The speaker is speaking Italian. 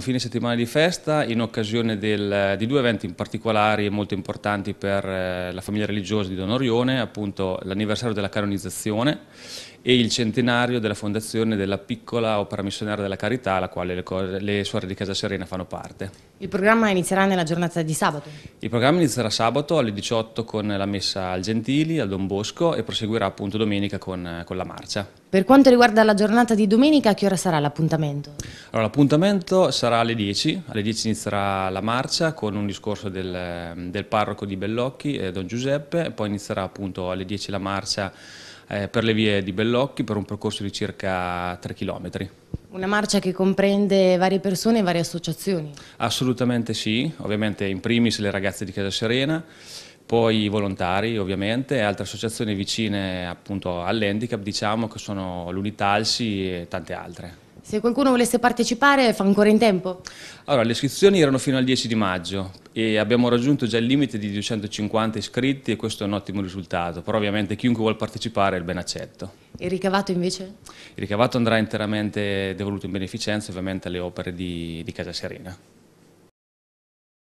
un fine settimana di festa in occasione del, eh, di due eventi in particolari molto importanti per eh, la famiglia religiosa di Don Orione, appunto l'anniversario della canonizzazione e il centenario della fondazione della piccola opera missionaria della carità, alla quale le, le suore di Casa Serena fanno parte. Il programma inizierà nella giornata di sabato? Il programma inizierà sabato alle 18 con la messa al Gentili, al Don Bosco e proseguirà appunto domenica con, con la marcia. Per quanto riguarda la giornata di domenica, a che ora sarà l'appuntamento? Allora, l'appuntamento sarà alle 10, alle 10 inizierà la marcia con un discorso del, del parroco di Bellocchi, eh, Don Giuseppe, poi inizierà appunto alle 10 la marcia eh, per le vie di Bellocchi per un percorso di circa 3 km. Una marcia che comprende varie persone e varie associazioni? Assolutamente sì, ovviamente in primis le ragazze di Casa Serena, poi i volontari ovviamente e altre associazioni vicine appunto all'handicap diciamo che sono l'Unitalsi e tante altre. Se qualcuno volesse partecipare fa ancora in tempo? Allora, le iscrizioni erano fino al 10 di maggio e abbiamo raggiunto già il limite di 250 iscritti e questo è un ottimo risultato, però ovviamente chiunque vuole partecipare è ben accetto. E il ricavato invece? Il ricavato andrà interamente devoluto in beneficenza ovviamente alle opere di, di Casa Serena.